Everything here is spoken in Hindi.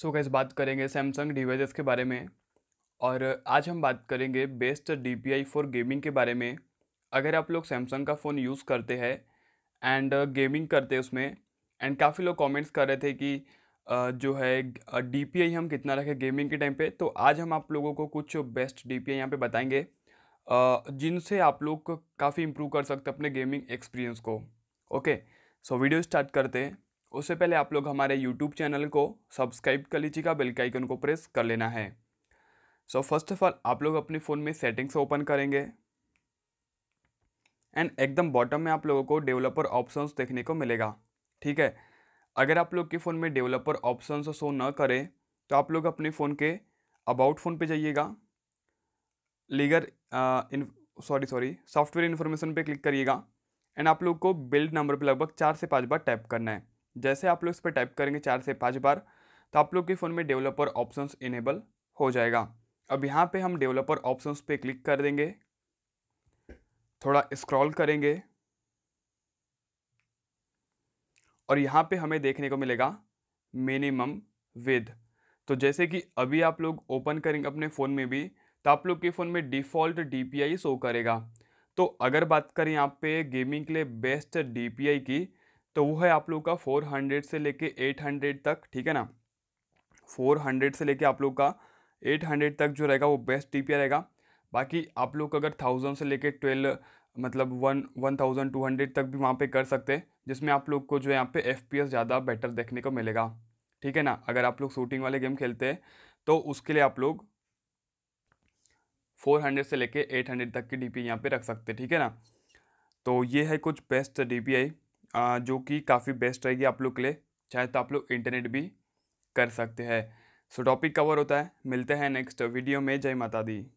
सो कैसे गैस बात करेंगे सैमसंग डिवाइस के बारे में और आज हम बात करेंगे best D P I for gaming के बारे में अगर आप लोग सैमसंग का फ़ोन यूज़ करते हैं एंड गेमिंग करते हैं उसमें एंड काफ़ी लोग कमेंट्स कर रहे थे कि जो है डी पी आई हम कितना रखें गेमिंग के टाइम पे तो आज हम आप लोगों को कुछ बेस्ट डी पी आई यहाँ पर बताएंगे जिनसे आप लोग काफ़ी इम्प्रूव कर सकते अपने गेमिंग एक्सपीरियंस को ओके सो वीडियो स्टार्ट करते हैं उससे पहले आप लोग हमारे यूट्यूब चैनल को सब्सक्राइब कर लीजिएगा बेल के आइकन को प्रेस कर लेना है सो फर्स्ट ऑफ ऑल आप लोग अपने फ़ोन में सेटिंग्स ओपन करेंगे एंड एकदम बॉटम में आप लोगों को डेवलपर ऑप्शंस देखने को मिलेगा ठीक है अगर आप लोग के फ़ोन में डेवलपर ऑप्शन शो न करें तो आप लोग अपने फ़ोन के अबाउट फ़ोन पे जाइएगा legal sorry sorry software information पे क्लिक करिएगा एंड आप लोग को बिल्ड नंबर पे लगभग चार से पांच बार टैप करना है जैसे आप लोग इस पर टाइप करेंगे चार से पाँच बार तो आप लोग के फ़ोन में डेवलपर ऑप्शंस इनेबल हो जाएगा अब यहाँ पे हम डेवलपर ऑप्शंस पे क्लिक कर देंगे थोड़ा स्क्रॉल करेंगे और यहाँ पे हमें देखने को मिलेगा मिनिमम विद तो जैसे कि अभी आप लोग ओपन करेंगे अपने फ़ोन में भी तो आप लोग के फ़ोन में डिफ़ॉल्ट डी शो करेगा तो अगर बात करें यहाँ पे गेमिंग के लिए बेस्ट डी की तो वो है आप लोग का फोर हंड्रेड से लेके एट हंड्रेड तक ठीक है ना फोर हंड्रेड से लेके आप लोग का एट हंड्रेड तक जो रहेगा वो बेस्ट टी रहेगा बाकी आप लोग अगर थाउजेंड से लेके ट्वेल्व मतलब one one thousand two hundred तक भी वहाँ पे कर सकते हैं जिसमें आप लोग को जो है यहाँ पे एफ पी एस ज़्यादा बेटर देखने को मिलेगा ठीक है ना अगर आप लोग शूटिंग वाले गेम खेलते हैं तो उसके लिए आप लोग फोर हंड्रेड से लेके एट हंड्रेड तक की डी पी यहाँ पर रख सकते हैं ठीक है ना तो ये है कुछ बेस्ट डी पी आई जो कि काफ़ी बेस्ट रहेगी आप लोग के लिए चाहे तो आप लोग इंटरनेट भी कर सकते हैं सो टॉपिक कवर होता है मिलते हैं नेक्स्ट वीडियो में जय माता दी